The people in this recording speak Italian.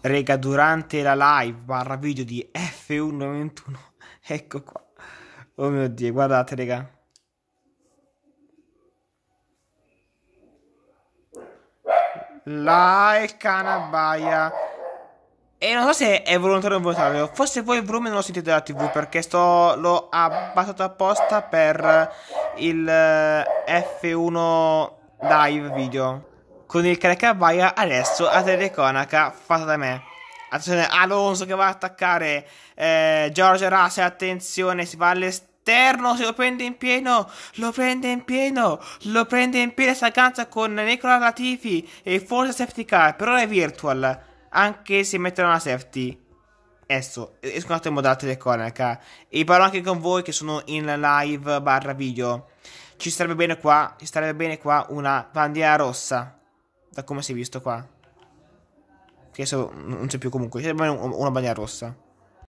Rega, durante la live barra video di F121. Ecco qua. Oh mio dio, guardate, raga. La e canabaia. E non so se è volontario o volontario. Forse voi il volume non lo sentite dalla TV perché sto, l'ho abbassato apposta per il eh, F1 live video con il caricabaia adesso a teleconaca fatta da me. Attenzione, Alonso che va ad attaccare eh, Giorgio Russell, attenzione, si va all'esterno, se lo prende in pieno, lo prende in pieno, lo prende in pieno, si aggancia con Nicola Latifi e forse safety car, però è virtual, anche se metterò una safety. Adesso, eh, esco in attimo dalla teleconaca e parlo anche con voi che sono in live barra video. Ci starebbe bene qua, ci starebbe bene qua una bandiera rossa da come si è visto qua. Che adesso non c'è più comunque, c'è una bandiera rossa.